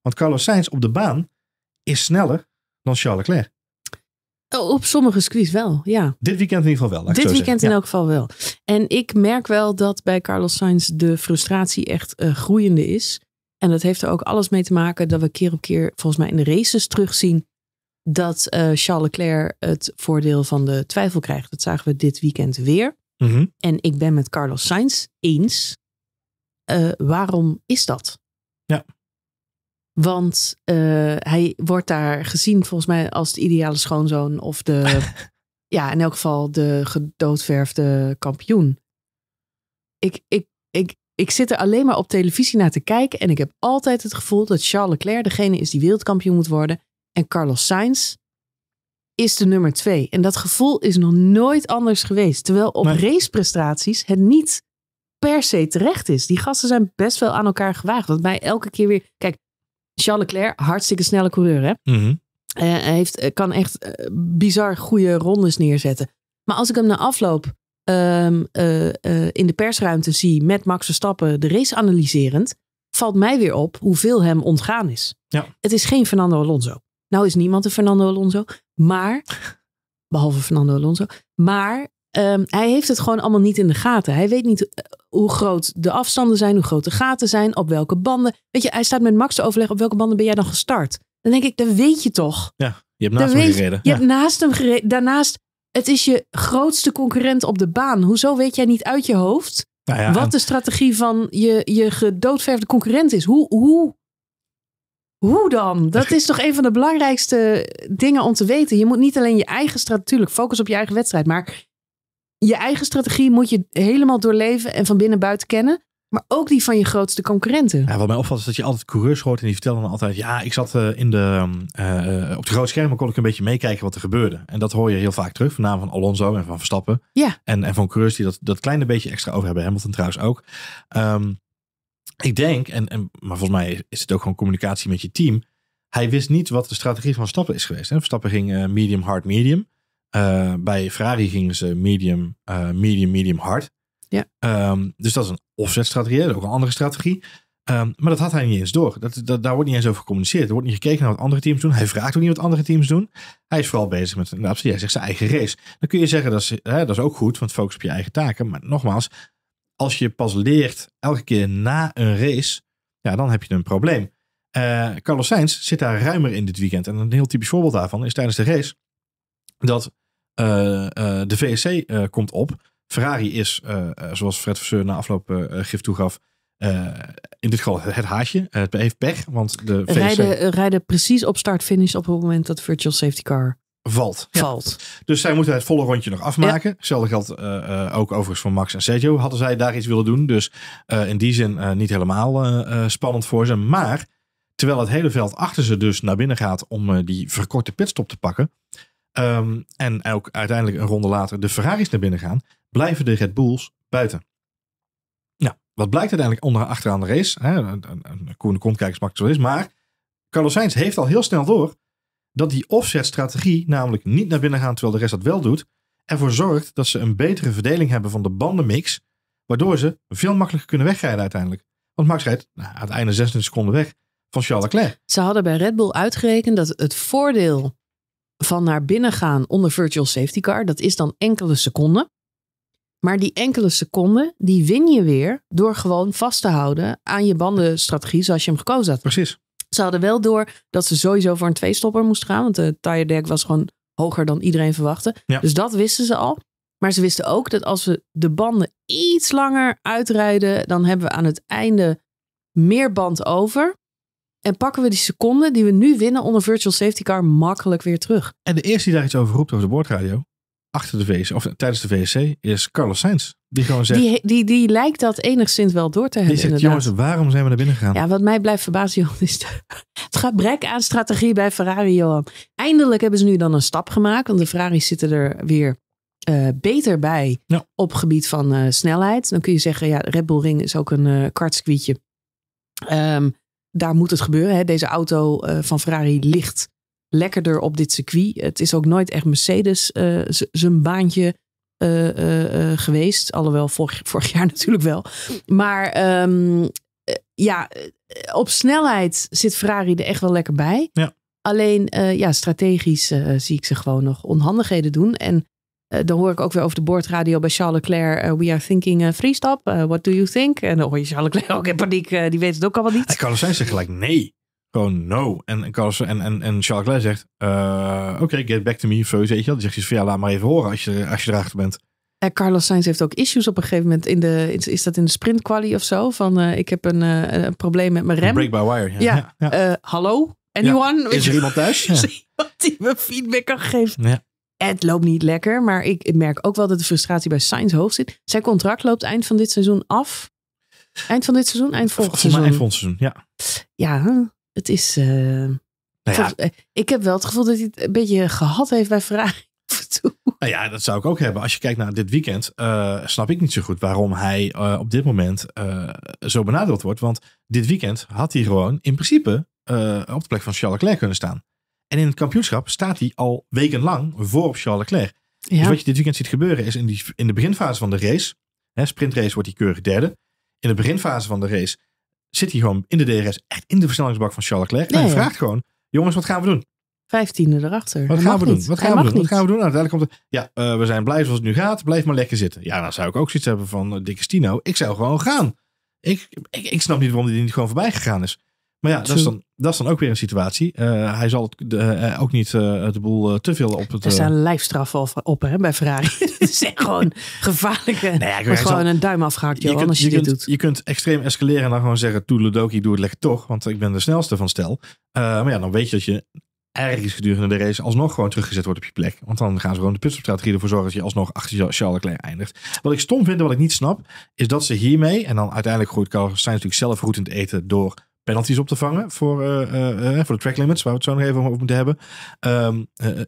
Want Carlos Sainz op de baan is sneller dan Charles Leclerc. Oh, op sommige squeeze wel, ja. Dit weekend in ieder geval wel. Dit weekend in elk geval wel. En ik merk wel dat bij Carlos Sainz de frustratie echt eh, groeiende is. En dat heeft er ook alles mee te maken dat we keer op keer, volgens mij in de races, terugzien dat eh, Charles Leclerc het voordeel van de twijfel krijgt. Dat zagen we dit weekend weer. Mhm. En ik ben met Carlos Sainz eens. Eh, waarom is dat? Ja. Want eh, hij wordt daar gezien volgens mij als de ideale schoonzoon of de, ja, in elk geval de gedoodverfde kampioen. Ik, ik, ik, ik zit er alleen maar op televisie naar te kijken en ik heb altijd het gevoel dat Charles Leclerc degene is die wereldkampioen moet worden en Carlos Sainz is de nummer twee. En dat gevoel is nog nooit anders geweest. Terwijl op raceprestaties het niet per se terecht is. Die gasten zijn best wel aan elkaar gewaagd. Wat mij elke keer weer. Kijk, Charles Leclerc, hartstikke snelle coureur, hè? Mhm. Eh, heeft, eh, kan echt eh, bizar goede rondes neerzetten. Maar als ik hem na afloop ehm, in de persruimte zie met Max Verstappen de race analyserend, valt mij weer op hoeveel hem ontgaan is. Ja. Het is geen Fernando Alonso. Nou is niemand een Fernando Alonso, maar, behalve Fernando Alonso, maar ehm, hij heeft het gewoon allemaal niet in de gaten. Hij weet niet hoe groot de afstanden zijn, hoe groot de gaten zijn, op welke banden. Weet je, hij staat met Max te overleggen, op welke banden ben jij dan gestart? Dan denk ik, dat weet je toch? Ja, je hebt naast hem gereden. Je, je hebt naast hem gereden. Daarnaast, het is je grootste concurrent op de baan. Hoezo weet jij niet uit je hoofd nou ja, wat de strategie van je, je gedoodverfde concurrent is? Hoe, hoe hoe dan? Dat is toch een van de belangrijkste dingen om te weten. Je moet niet alleen je eigen strategie, natuurlijk focus op je eigen wedstrijd, maar je eigen strategie moet je helemaal doorleven en van binnen buiten kennen. Maar ook die van je grootste concurrenten. Ja, wat mij opvalt is dat je altijd coureurs hoort en die vertellen dan altijd... ja, ik zat eh, in de, ehm, eh, op de grote schermen kon ik een beetje meekijken wat er gebeurde. En dat hoor je heel vaak terug, voornamelijk van Alonso en van Verstappen. Ja. En, en van coureurs die dat, dat kleine beetje extra over hebben. Hamilton trouwens ook. Ehm, ik denk, en, en, maar volgens mij is het ook gewoon communicatie met je team... hij wist niet wat de strategie van Verstappen is geweest. Hè? Verstappen ging eh, medium, hard, medium... Eh, bij Ferrari gingen ze medium, eh, medium, medium hard. Ja. Ehm, dus dat is een offset-strategie, ook een andere strategie. Ehm, maar dat had hij niet eens door. Dat, dat, daar wordt niet eens over gecommuniceerd. Er wordt niet gekeken naar wat andere teams doen. Hij vraagt ook niet wat andere teams doen. Hij is vooral bezig met nou, hij zijn eigen race. Dan kun je zeggen dat is, hè, dat is ook goed, want focus op je eigen taken. Maar nogmaals, als je pas leert elke keer na een race, ja, dan heb je een probleem. Eh, Carlos Sainz zit daar ruimer in dit weekend. En een heel typisch voorbeeld daarvan is tijdens de race dat eh, eh, de VSC eh, komt op. Ferrari is, zoals Fred Verseur na afloop gif toegaf, uh, in dit geval het, haasje. het heeft pech, want de VSC... Rijden, rijden precies op start-finish op het moment dat virtual safety car valt. valt. Dus zij moeten het volle rondje nog afmaken. Ja. Hetzelfde geldt ook overigens voor Max en Sergio. Hadden zij daar iets willen doen. Dus in die zin niet helemaal spannend voor ze. Maar terwijl het hele veld achter ze dus naar binnen gaat om die verkorte pitstop te pakken... Ehm, en ook uiteindelijk een ronde later de Ferraris naar binnen gaan, blijven de Red Bulls buiten. Nou, wat blijkt uiteindelijk onder achteraan de race, hè, een, een, een koene kontkijkers makkelijk zo is, maar Carlos Sainz heeft al heel snel door dat die offset-strategie, namelijk niet naar binnen gaan terwijl de rest dat wel doet, ervoor zorgt dat ze een betere verdeling hebben van de bandenmix, waardoor ze veel makkelijker kunnen wegrijden uiteindelijk. Want Max rijdt nou, aan het einde 26 seconden weg van Charles Leclerc. Ze hadden bij Red Bull uitgerekend dat het voordeel van naar binnen gaan onder virtual safety car, dat is dan enkele seconden. Maar die enkele seconden, die win je weer door gewoon vast te houden aan je bandenstrategie zoals je hem gekozen had. Precies. Ze hadden wel door dat ze sowieso voor een tweestopper moesten gaan, want de tire deck was gewoon hoger dan iedereen verwachtte. Dus dat wisten ze al. Maar ze wisten ook dat als we de banden iets langer uitrijden, dan hebben we aan het einde meer band over. En pakken we die seconden die we nu winnen onder virtual safety car makkelijk weer terug. En de eerste die daar iets over roept over de boordradio, achter de VSC, of tijdens de VSC, is Carlos Sainz. Die gewoon zegt... Die, die, die lijkt dat enigszins wel door te hebben, zegt, inderdaad. jongens, waarom zijn we naar binnen gegaan? Ja, wat mij blijft verbazen, Johan, is het gebrek aan strategie bij Ferrari, Johan. Eindelijk hebben ze nu dan een stap gemaakt, want de Ferraris zitten er weer eh, beter bij op gebied van eh, snelheid. Dan kun je zeggen, ja, Red Bull Ring is ook een uh, eh, kartskwietje. Ehm, daar moet het gebeuren. Hè. Deze auto eh, van Ferrari ligt lekkerder op dit circuit. Het is ook nooit echt Mercedes eh, zijn baantje eh, geweest. Alhoewel vorig, vorig, jaar natuurlijk wel. Maar ehm, ja, op snelheid zit Ferrari er echt wel lekker bij. Ja. Alleen ja, strategisch zie ik ze gewoon nog onhandigheden doen. En eh, dan hoor ik ook weer over de boordradio bij Charles Leclerc. Eh, we are thinking uh, eh, free stop. what do you think? En dan hoor je Charles Leclerc ook in paniek. die weet het ook allemaal niet. En ah, Carlos Sainz zegt gelijk nee. Gewoon no. En, Carlos, en, en, en Charles Leclerc zegt oké, get back to me. Zo, weet je Die zegt ja, laat maar even horen als je, als je erachter bent. En Carlos Sainz heeft ook issues op een gegeven moment. In de, is, dat in de sprint quali of zo? Van ik heb een, een, probleem met mijn rem. Break by wire. Ja. hallo? Anyone? Is er iemand thuis? Ja. die me feedback kan geven? Ja het loopt niet lekker. Maar ik merk ook wel dat de frustratie bij Sainz hoog zit. Zijn contract loopt eind van dit seizoen af. Eind van dit seizoen, eind volgend seizoen. Eind volgend seizoen, ja. Ja, het is... Eh, nou ja. Eh, ik heb wel het gevoel dat hij het een beetje gehad heeft bij Ferrari. Nou ja, dat zou ik ook hebben. Als je kijkt naar dit weekend, eh, snap ik niet zo goed waarom hij op dit moment zo benadeeld wordt. Want dit weekend had hij gewoon in principe op de plek van Charles Leclerc kunnen staan. En in het kampioenschap staat hij al wekenlang voor op Charles Leclerc. Dus wat je dit weekend ziet gebeuren is in, die, in de beginfase van de race, hè, sprintrace wordt hij keurig derde. In de beginfase van de race zit hij gewoon in de DRS, echt in de versnellingsbak van Charles Leclerc. en hij vraagt gewoon, jongens, wat gaan we doen? Vijftiende erachter. Wat gaan, we doen? Wat gaan we doen? Wat gaan we doen? Nou, uiteindelijk komt het, ja, eh, we zijn blij zoals het nu gaat, blijf maar lekker zitten. Ja, dan zou ik ook zoiets hebben van, uh, eh, dikke Stino, ik zou gewoon gaan. Ik, ik, snap niet waarom die niet gewoon voorbij gegaan is. Maar ja, dat is, dan, dat is dan ook weer een situatie. Eh, hij zal het, de, eh, ook niet eh, de boel te veel op het... Er staan lijfstraffen op, op hè, bij Ferrari. Het is gewoon gevaarlijke... Nee, nou ja, gewoon een duim afgehakt, joh, je kunt, je, je kunt, doet. Je kunt extreem escaleren en dan gewoon zeggen... Toedeledokie, doe het lekker toch, want ik ben de snelste van stel. maar ja, dan weet je dat je ergens gedurende de race alsnog gewoon teruggezet wordt op je plek. Want dan gaan ze gewoon de pitstopstrategie ervoor zorgen dat je alsnog achter Charles Leclerc eindigt. Wat ik stom vind en wat ik niet snap, is dat ze hiermee, en dan uiteindelijk groeit Carlos natuurlijk zelf eten door penalties op te vangen voor, eh, eh, eh, voor de track limits, waar we het zo nog even over moeten hebben. Ehm,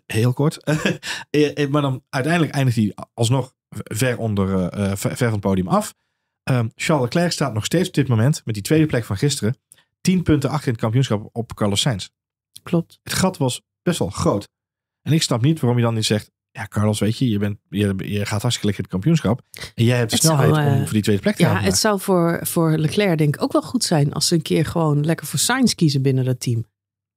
heel kort. maar dan uiteindelijk eindigt hij alsnog ver, onder, ver, van het podium af. Ehm, Charles Leclerc staat nog steeds op dit moment met die tweede plek van gisteren. 10 punten achter in het kampioenschap op Carlos Sainz. Klopt. Het gat was best wel groot. En ik snap niet waarom je dan niet zegt: ja, Carlos, weet je, je, bent, je, je gaat hartstikke lekker het kampioenschap. En jij hebt de het snelheid om eh, voor die tweede plek te gaan. Ja, het zou voor, voor Leclerc denk ik ook wel goed zijn als ze een keer gewoon lekker voor Sainz kiezen binnen dat team.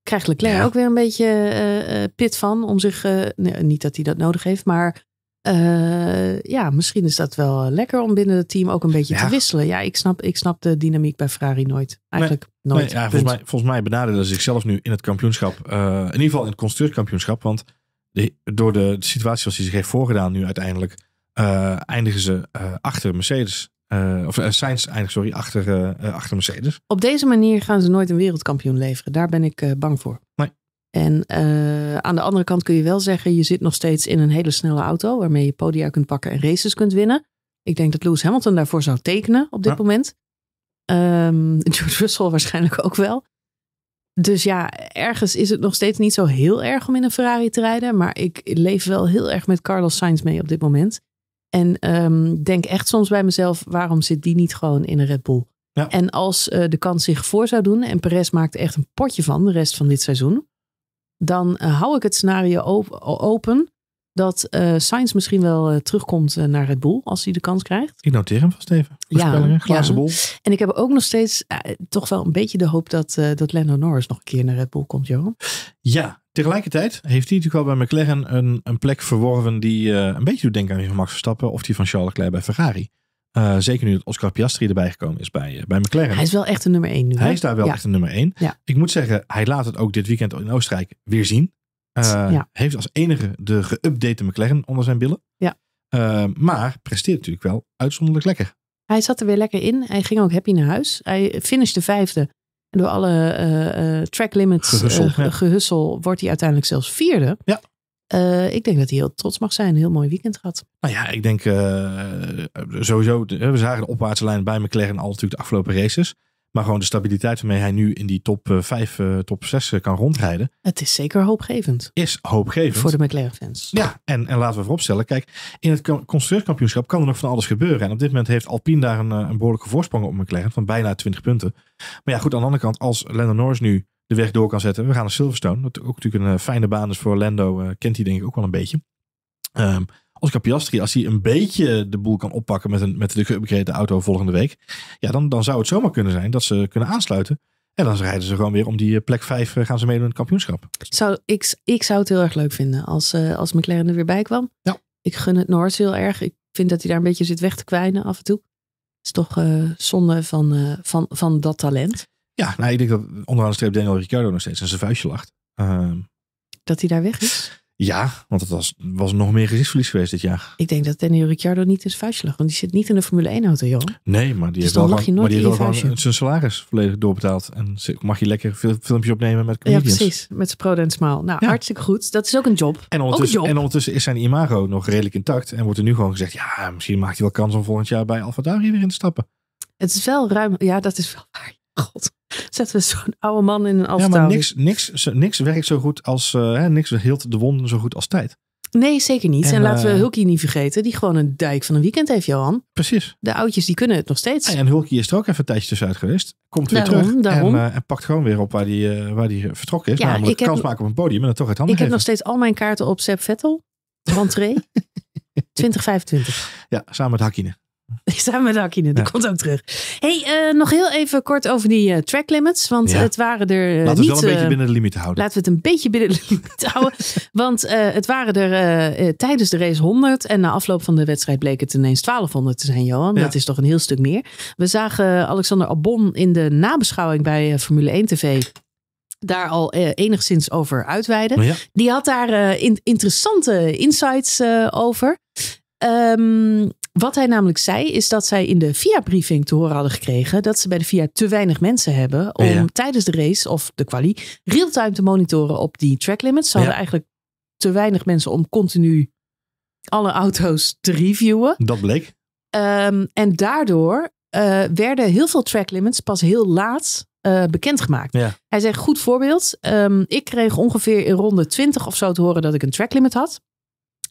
Krijgt Leclerc ook weer een beetje eh, eh, pit van om zich, nee, niet dat hij dat nodig heeft, maar ja, misschien is dat wel lekker om binnen het team ook een beetje te wisselen. Ja, ik snap, ik snap de dynamiek bij Ferrari nooit. Eigenlijk nooit. Nee, volgens, mij, volgens mij ze zichzelf nu in het kampioenschap, in ieder geval in het constructkampioenschap, want de, door de, situatie zoals die zich heeft voorgedaan nu uiteindelijk, eh, eindigen ze eh, achter Mercedes. Eh, of zijn Sainz eindigt, sorry, achter, achter Mercedes. Op deze manier gaan ze nooit een wereldkampioen leveren. Daar ben ik bang voor. En aan de andere kant kun je wel zeggen, je zit nog steeds in een hele snelle auto waarmee je podia kunt pakken en races kunt winnen. Ik denk dat Lewis Hamilton daarvoor zou tekenen op dit moment. Ehm, George Russell waarschijnlijk ook wel. Dus ja, ergens is het nog steeds niet zo heel erg om in een Ferrari te rijden. Maar ik leef wel heel erg met Carlos Sainz mee op dit moment. En um, denk echt soms bij mezelf, waarom zit die niet gewoon in een Red Bull? Ja. En als eh, de kans zich voor zou doen en Perez maakt echt een potje van de rest van dit seizoen, dan eh, hou ik het scenario open dat uh, Sainz misschien wel eh, terugkomt eh, naar Red Bull als hij de kans krijgt. Ik noteer hem vast even. Ja, glazen ja. bol. En ik heb ook nog steeds toch wel een beetje de hoop dat, dat Lando Norris nog een keer naar Red Bull komt, Johan. Ja, tegelijkertijd heeft hij natuurlijk wel bij McLaren een, een plek verworven die een beetje doet denken aan die van Max Verstappen of die van Charles Leclerc bij Ferrari. zeker nu dat Oscar Piastri erbij gekomen is bij, bij McLaren. Hij is wel echt een nummer één nu. Hij hè? is daar wel echt een nummer één. Ik moet zeggen, hij laat het ook dit weekend in Oostenrijk weer zien. Eh, ja. Heeft als enige de geüpdate McLaren onder zijn billen. Ja. Eh, maar presteert natuurlijk wel uitzonderlijk lekker. Hij zat er weer lekker in. Hij ging ook happy naar huis. Hij finishte vijfde. En door alle eh, track limits gehussel, gehussel, wordt hij uiteindelijk zelfs vierde. Ja. ik denk dat hij heel trots mag zijn. Een heel mooi weekend gehad. Nou ja, ik denk sowieso. We zagen de opwaartse lijn bij McLaren al natuurlijk de afgelopen races. Maar gewoon de stabiliteit waarmee hij nu in die top 5, eh, eh, top 6 eh, kan rondrijden. Het is zeker hoopgevend. Is hoopgevend. Voor de McLaren-fans. Ja, en, en laten we vooropstellen. Kijk, in het constructeurskampioenschap kan er nog van alles gebeuren. En op dit moment heeft Alpine daar een, een, behoorlijke voorsprong op McLaren van bijna 20 punten. Maar ja, goed, aan de andere kant, als Lando Norris nu de weg door kan zetten. We gaan naar Silverstone. Wat ook natuurlijk een fijne baan is dus voor Lando. kent hij denk ik ook wel een beetje. Um, Oscar Piastri, als hij een beetje de boel kan oppakken met, een, met de geüpgrade auto volgende week. Ja, dan, dan zou het zomaar kunnen zijn dat ze kunnen aansluiten. En dan rijden ze gewoon weer om die eh, plek 5 eh, gaan ze meedoen in het kampioenschap. Zou, ik, ik zou het heel erg leuk vinden als, uh, als McLaren er weer bij kwam. Ja. Ik gun het Norris heel erg. Ik vind dat hij daar een beetje zit weg te kwijnen af en toe. Het is toch zonde van, van, van dat talent. Ja, nou, ik denk dat onderaan de streep Daniel Ricciardo nog steeds aan zijn vuistje lacht. Ehm, dat hij daar weg is? Ja, want het was, was nog meer gezichtsverlies geweest dit jaar. Ik denk dat Daniel Ricciardo niet in zijn vuistje lag. Want die zit niet in de Formule 1 auto, joh. Nee, maar die dus heeft wel, gewoon, maar die heeft zijn salaris volledig doorbetaald. En mag je lekker filmpjes opnemen met comedians. Ja, precies. Met zijn pro en smaal. Nou, hartstikke goed. Dat is ook een job. En ondertussen, is zijn imago nog redelijk intact. En wordt er nu gewoon gezegd, ja, misschien maakt hij wel kans om volgend jaar bij AlphaTauri weer in te stappen. Het is wel ruim. Ja, dat is wel waar. God. Zetten we zo'n oude man in een afstand. Ja, maar niks, niks, niks werkt zo goed als. Eh, niks hield de wonden zo goed als tijd. Nee, zeker niet. En, laten we eh, Hulky niet vergeten, die gewoon een dijk van een weekend heeft, Johan. Precies. De oudjes die kunnen het nog steeds. en Hulkie is er ook even een tijdje tussenuit geweest. Komt weer terug En, eh, en, pakt gewoon weer op waar die, waar die vertrokken is. Ja, namelijk ik heb, kans maken op een podium en dat toch uit handen Ik heb nog steeds al mijn kaarten op Seb Vettel. Rentree 2025. Ja, samen met Hakkine. ik Samedakine, die ja. komt ook terug. hey, eh, nog heel even kort over die eh, track limits. Want het waren er. Eh, laten niet, we het wel een beetje binnen de limiet houden. Laten we het een beetje binnen de limiet houden. Want het waren er tijdens de race 100. En na afloop van de wedstrijd bleek het ineens 1200 te zijn, Johan. Dat is toch een heel stuk meer. We zagen Alexander Albon in de nabeschouwing bij Formule 1 TV daar al enigszins over uitweiden. Die had daar interessante insights over. Um, wat hij namelijk zei, is dat zij in de VIA-briefing te horen hadden gekregen dat ze bij de VIA te weinig mensen hebben om tijdens de race of de quali real-time te monitoren op die track limits. Ze hadden eigenlijk te weinig mensen om continu alle auto's te reviewen. Dat bleek. Ehm, en daardoor eh, werden heel veel track limits pas heel laat eh, bekendgemaakt. Hij zegt, goed voorbeeld. Ehm, ik kreeg ongeveer in ronde 20 of zo te horen dat ik een track limit had.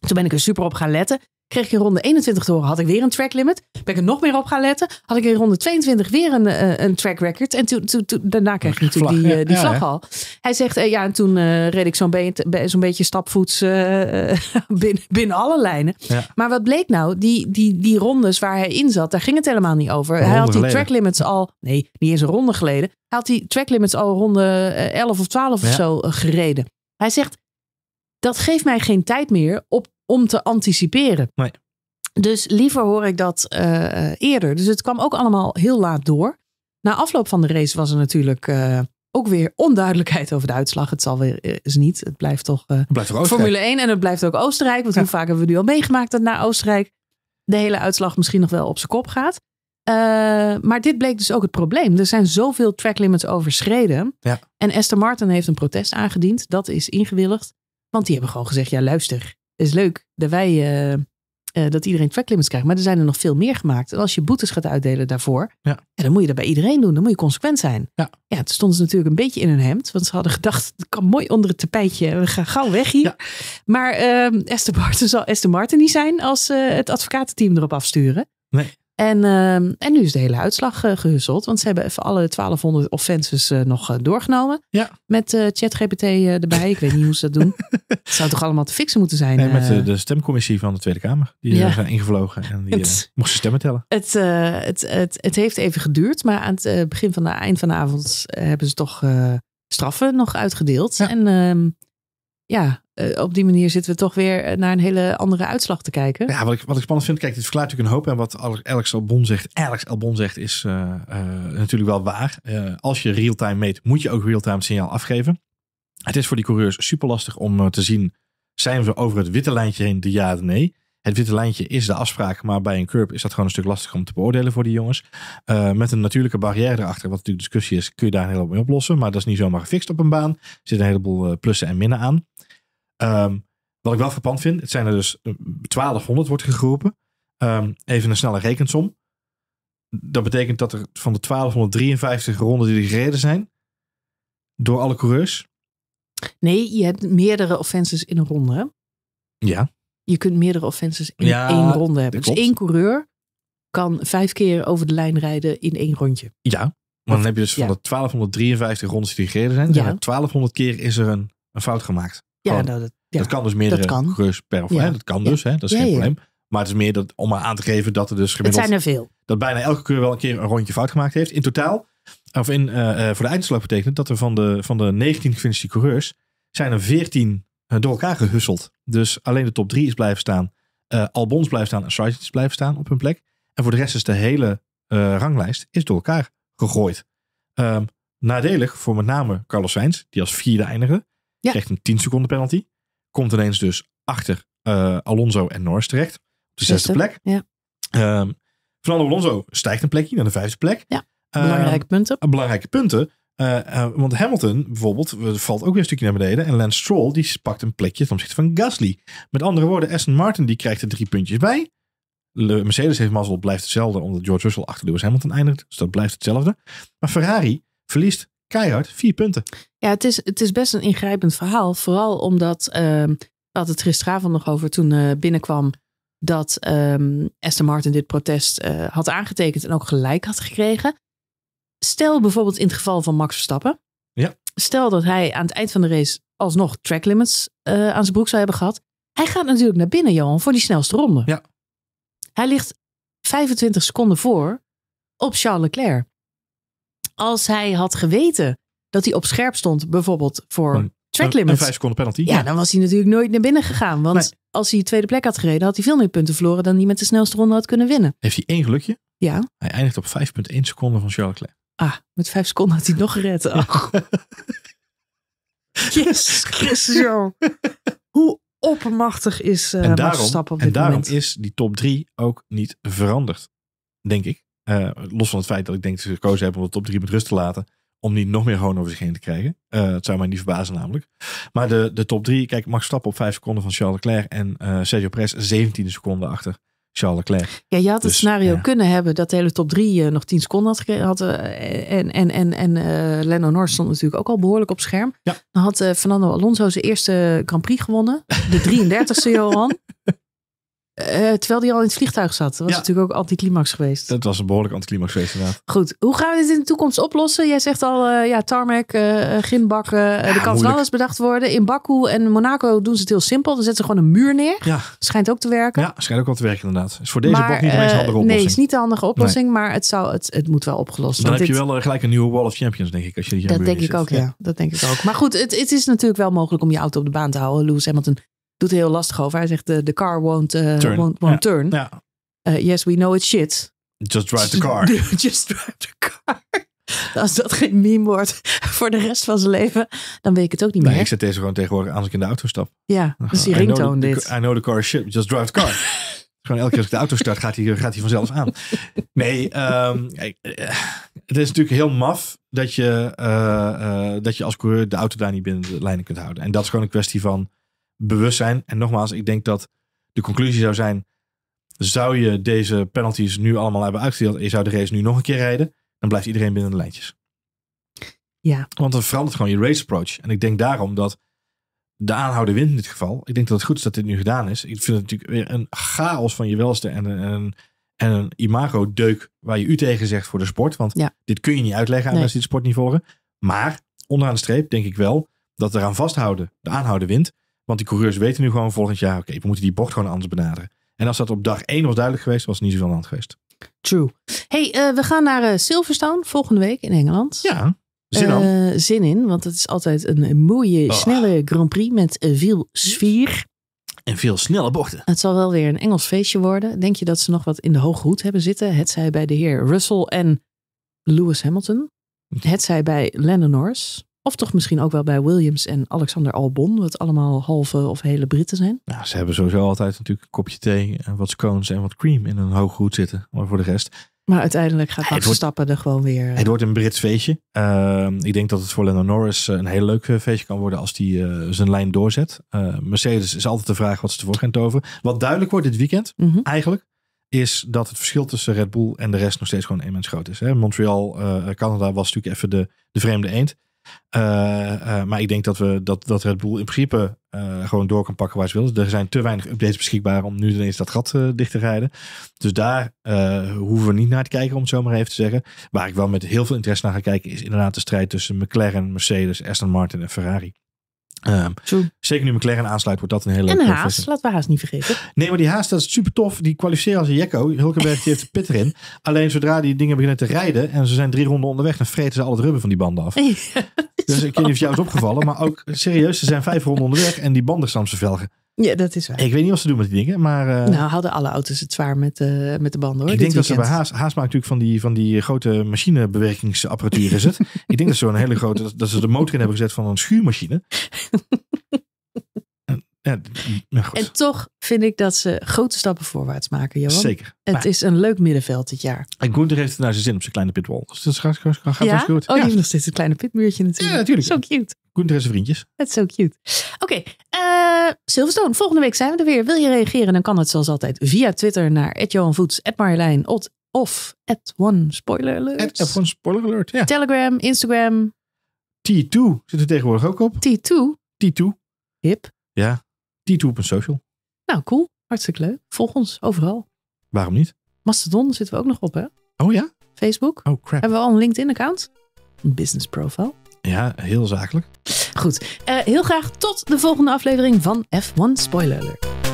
Toen ben ik er super op gaan letten. Kreeg ik in ronde 21 te horen, had ik weer een track limit. Ben ik er nog meer op gaan letten. Had ik in ronde 22 weer een, eh, een track record. En toen, toen, daarna kreeg ik natuurlijk die, eh, die al. Hij zegt, eh, ja, en toen uh, reed ik zo'n beetje, beetje stapvoets binnen, binnen alle lijnen. Maar wat bleek nou? Die, die, die rondes waar hij in zat, daar ging het helemaal niet over. Hij had die track limits al, nee, niet eens een ronde geleden. Hij had die track limits al ronde 11 of 12 of zo gereden. Hij zegt, dat geeft mij geen tijd meer op om te anticiperen. Nee. Dus liever hoor ik dat eh, eh, eerder. Dus het kwam ook allemaal heel laat door. Na afloop van de race was er natuurlijk eh, ook weer onduidelijkheid over de uitslag. Het zal weer is niet. Het blijft toch Formule 1 en het blijft ook Oostenrijk. Want hoe vaak hebben we nu al meegemaakt dat na Oostenrijk de hele uitslag misschien nog wel op zijn kop gaat. maar dit bleek dus ook het probleem. Er zijn zoveel track limits overschreden. Ja. En Esther Martin heeft een protest aangediend. Dat is ingewilligd. Want die hebben gewoon gezegd: ja, luister, is leuk dat wij eh, eh, dat iedereen tracklimits krijgt. Maar er zijn er nog veel meer gemaakt. En als je boetes gaat uitdelen daarvoor, ja. dan moet je dat bij iedereen doen. Dan moet je consequent zijn. Ja. ja, toen stonden ze natuurlijk een beetje in hun hemd. Want ze hadden gedacht, het kan mooi onder het tapijtje. We gaan gauw weg hier. Ja. Maar ehm, Esther Martin zal Esther Martin niet zijn als eh, het advocatenteam erop afsturen. Nee. En, ehm, en nu is de hele uitslag uh, eh, gehusseld. Want ze hebben even alle 1200 offenses eh, nog eh, doorgenomen. Ja. Met ChatGPT erbij. Ik weet niet hoe ze dat doen. Het zou toch allemaal te fixen moeten zijn? Nee, met de, de, stemcommissie van de Tweede Kamer. Die er zijn ingevlogen en die moesten stemmen tellen. Het, het, het, het heeft even geduurd. Maar aan het begin van de eind van de avond hebben ze toch straffen nog uitgedeeld. En ehm, ja, eh, op die manier zitten we toch weer eh, naar een hele andere uitslag te kijken. Ja, wat ik, wat ik spannend vind, kijk, dit verklaart natuurlijk een hoop. En wat Alex Albon zegt, Alex Albon zegt is eh, natuurlijk wel waar. als je real-time meet, moet je ook real-time signaal afgeven. Het is voor die coureurs super lastig om te zien, zijn we over het witte lijntje heen, de ja of nee. Het witte lijntje is de afspraak, maar bij een curb is dat gewoon een stuk lastiger om te beoordelen voor die jongens. met een natuurlijke barrière erachter, wat natuurlijk discussie is, kun je daar een heleboel mee oplossen. Maar dat is niet zomaar gefixt op een baan. Er zitten een heleboel plussen en minnen aan. Ehm, wat ik wel verpand vind, het zijn er dus 1200 eh, wordt gegroepen. Ehm, even een snelle rekensom. Dat betekent dat er van de 1253 ronden die er gereden zijn, door alle coureurs. Nee, je hebt meerdere offenses in een ronde. Ja. Je kunt meerdere offenses in één ronde hebben. Dus één coureur kan vijf keer over de lijn rijden in één rondje. Ja, dan heb je dus van de 1253 rondes die gereden zijn, ja. 1200 keer is er een, een fout gemaakt. Ja, nou, dat, dat kan dus meerdere coureurs per dus, ja. hè? Dat kan dus, hè? dat is geen probleem. Maar het is meer dat, om maar aan te geven dat er dus gemiddeld... Het zijn er veel. Dat bijna elke keur wel een keer een rondje fout gemaakt heeft. In totaal, of in, eh, eh, voor de eindslag betekent dat er van de, van de 19 gefinishte coureurs... zijn er 14 eh, door elkaar gehusseld. Dus alleen de top 3 is blijven staan. Albons blijft staan en Sargent blijven staan op hun plek. En voor de rest is de hele ranglijst is door elkaar gegooid. Ehm, nadelig voor met name Carlos Sainz, die als vierde eindigde. Ja. Krijgt een 10 seconden penalty. Komt ineens dus achter eh, Alonso en Norris terecht. Op de zesde, plek. Ja. Ehm, Fernando Alonso stijgt een plekje naar de vijfde plek. Ja, ehm, belangrijke punten. Eh, belangrijke punten. Eh, want Hamilton bijvoorbeeld valt ook weer een stukje naar beneden. En Lance Stroll die pakt een plekje ten opzichte van Gasly. Met andere woorden, Aston Martin die krijgt er drie puntjes bij. Mercedes heeft mazzel, blijft hetzelfde. Omdat George Russell achter Lewis Hamilton eindigt. Dus dat blijft hetzelfde. Maar Ferrari verliest keihard, vier punten. Ja, het is, het is best een ingrijpend verhaal. Vooral omdat, uh, ehm, had het gisteravond nog over toen eh, binnenkwam dat um, ehm, Esther Martin dit protest eh, had aangetekend en ook gelijk had gekregen. Stel bijvoorbeeld in het geval van Max Verstappen. Ja. Stel dat hij aan het eind van de race alsnog track limits eh, aan zijn broek zou hebben gehad. Hij gaat natuurlijk naar binnen, Johan, voor die snelste ronde. Ja. Hij ligt 25 seconden voor op Charles Leclerc als hij had geweten dat hij op scherp stond, bijvoorbeeld voor een, track Een, vijf seconden penalty. Ja, dan was hij natuurlijk nooit naar binnen gegaan. Want als hij tweede plek had gereden, had hij veel meer punten verloren dan hij met de snelste ronde had kunnen winnen. Heeft hij één gelukje? Ja. Hij eindigt op 5,1 seconden van Charles Leclerc. Ah, met vijf seconden had hij nog gered. Ach. Oh. Yes, Christus, Hoe oppermachtig is uh, en daarom, En daarom is die top 3 ook niet veranderd, denk ik. Eh, los van het feit dat ik denk dat ze gekozen hebben om de top 3 met rust te laten. Om niet nog meer gewoon over zich heen te krijgen. Uh, het zou mij niet verbazen namelijk. Maar de, de top 3, kijk, Max Stappen op 5 seconden van Charles Leclerc. En uh, Sergio Perez 17 seconden achter Charles Leclerc. Ja, je had het dus, scenario kunnen hebben dat de hele top 3 nog 10 seconden had. had en en, en, en uh, Lennon Norris stond natuurlijk ook al behoorlijk op scherm. Ja. Dan had Fernando Alonso zijn eerste Grand Prix gewonnen. De 33ste Johan. Eh, terwijl die al in het vliegtuig zat. Dat was het natuurlijk ook anticlimax geweest. Dat was een behoorlijk anticlimax geweest, inderdaad. Goed, hoe gaan we dit in de toekomst oplossen? Jij zegt al, eh, ja, tarmac, uh, er kan van alles bedacht worden. In Baku en Monaco doen ze het heel simpel. Dan zetten ze gewoon een muur neer. Ja. Schijnt ook te werken. Ja, schijnt ook wel te werken, inderdaad. Is voor deze bocht niet de meest handige oplossing. Nee, is niet de handige oplossing, maar het, zou, het, het moet wel opgelost worden. Dan heb je wel gelijk een nieuwe Wall of Champions, denk ik. Als je dat denk ik ook, ja. Dat denk ik ook. Maar goed, het, het is natuurlijk wel mogelijk om je auto op de baan te houden. Lewis Hamilton doet heel lastig over. Hij zegt: de car won't, eh, turn. Won't, won't turn. Eh, yes, we know it's shit. Just drive the car. Just drive the car. Als dat geen meme wordt voor de rest van zijn leven, dan weet ik het ook niet meer. Ik zet deze gewoon tegenwoordig aan als ik in de auto stap. Ja, dat is die ringtoon dit. I know the car is shit, just drive the car. gewoon elke keer als ik de auto start, gaat hij, gaat hij vanzelf aan. Nee, ehm, eh, het is natuurlijk heel maf dat je, dat je als coureur de auto daar niet binnen de lijnen kunt houden. En dat is gewoon een kwestie van bewust zijn. En nogmaals, ik denk dat de conclusie zou zijn: zou je deze penalties nu allemaal hebben uitgedeeld en je zou de race nu nog een keer rijden, dan blijft iedereen binnen de lijntjes. Ja. Want dan verandert gewoon je race approach. En ik denk daarom dat de aanhouder wint in dit geval. Ik denk dat het goed is dat dit nu gedaan is. Ik vind het natuurlijk weer een chaos van je welste en een, en een imago-deuk waar je u tegen zegt voor de sport. Want dit kun je niet uitleggen aan mensen die de sport niet volgen. Maar onderaan de streep denk ik wel dat eraan vasthouden de aanhouder wint. Want die coureurs weten nu gewoon volgend jaar, oké, we moeten die bocht gewoon anders benaderen. En als dat op dag één was duidelijk geweest, was het niet zoveel aan hand geweest. True. hey, eh, we gaan naar eh, Silverstone volgende week in Engeland. Ja, zin, eh, zin in, want het is altijd een mooie, snelle Grand Prix met veel sfeer. En veel snelle bochten. Het zal wel weer een Engels feestje worden. Denk je dat ze nog wat in de hoge hoed hebben zitten? Het zij bij de heer Russell en Lewis Hamilton. Het zij bij Lennon Norris. Of toch misschien ook wel bij Williams en Alexander Albon, wat allemaal halve of hele Britten zijn. Nou, ze hebben sowieso altijd natuurlijk een kopje thee en wat scones en wat cream in een hoog goed zitten. Maar voor de rest. Maar uiteindelijk gaat Max Stappen er gewoon weer. Het eh, wordt een Brits feestje. Ehm, ik denk dat het voor Lando Norris eh, een heel leuk eh, feestje kan worden als hij zijn lijn doorzet. Ehm, Mercedes is altijd de vraag wat ze ervoor gaan toveren. Wat duidelijk wordt dit weekend mhm. eigenlijk, is dat het verschil tussen Red Bull en de rest nog steeds gewoon immens groot is. Hè? Montreal, Canada was natuurlijk even de, de vreemde eend. Eh, eh, maar ik denk dat, we, dat, dat het boel in principe eh, gewoon door kan pakken waar ze willen. Er zijn te weinig updates beschikbaar om nu ineens dat gat dicht te rijden. Dus daar hoeven we niet naar te kijken, om het zo maar even te zeggen. Waar ik wel met heel veel interesse naar ga kijken, is inderdaad de strijd tussen McLaren, Mercedes, Aston Martin en Ferrari. Ehm, zeker nu McLaren aansluit, wordt dat een hele leuke En Haas, laten we Haas niet vergeten. Nee, maar die Haas, dat is super tof. Die kwalificeren als een jekko. Hulkenberg heeft de pit erin. Alleen zodra die dingen beginnen te rijden en ze zijn drie ronden onderweg, dan vreten ze al het rubber van die banden af. dus ik weet niet of jou is opgevallen, maar ook serieus, ze zijn vijf ronden onderweg en die banden staan ze velgen. Ja, dat is waar. Ik weet niet wat ze doen met die dingen, maar... Eh, nou, hadden alle auto's het zwaar met, uh, met de banden, hoor. Ik denk dat ze bij Haas... Haas maakt natuurlijk van die, van die grote machinebewerkingsapparatuur, is het? ik denk dat ze een hele grote... Dat ze de motor in hebben gezet van een schuurmachine. En toch vind ik dat ze grote stappen voorwaarts maken, Johan. Zeker. Het is een leuk middenveld dit jaar. En Gunther heeft het naar nou zijn zin op zijn kleine pitwall. Dus dat gaat, gaat, goed. Oh, ja. heeft nog steeds een kleine pitmuurtje natuurlijk. Ja, natuurlijk. Zo cute. Gunther en zijn vriendjes. Het is zo cute. Oké, okay, eh, Silverstone. Volgende week zijn we er weer. Wil je reageren? Dan kan het zoals altijd via Twitter naar Johan Voets, Marjolein Ot of One Spoiler Alert. At, One Spoiler Alert, ja. Telegram, Instagram. T2 zit er tegenwoordig ook op. T2? T2. Hip. Ja, een 2social Nou, cool. Hartstikke leuk. Volg ons overal. Waarom niet? Mastodon zitten we ook nog op, hè? Oh ja? Facebook. Oh crap. Hebben we al een LinkedIn-account? Een business profile. Ja, heel zakelijk. Goed. Eh, heel graag tot de volgende aflevering van F1 Spoiler Alert.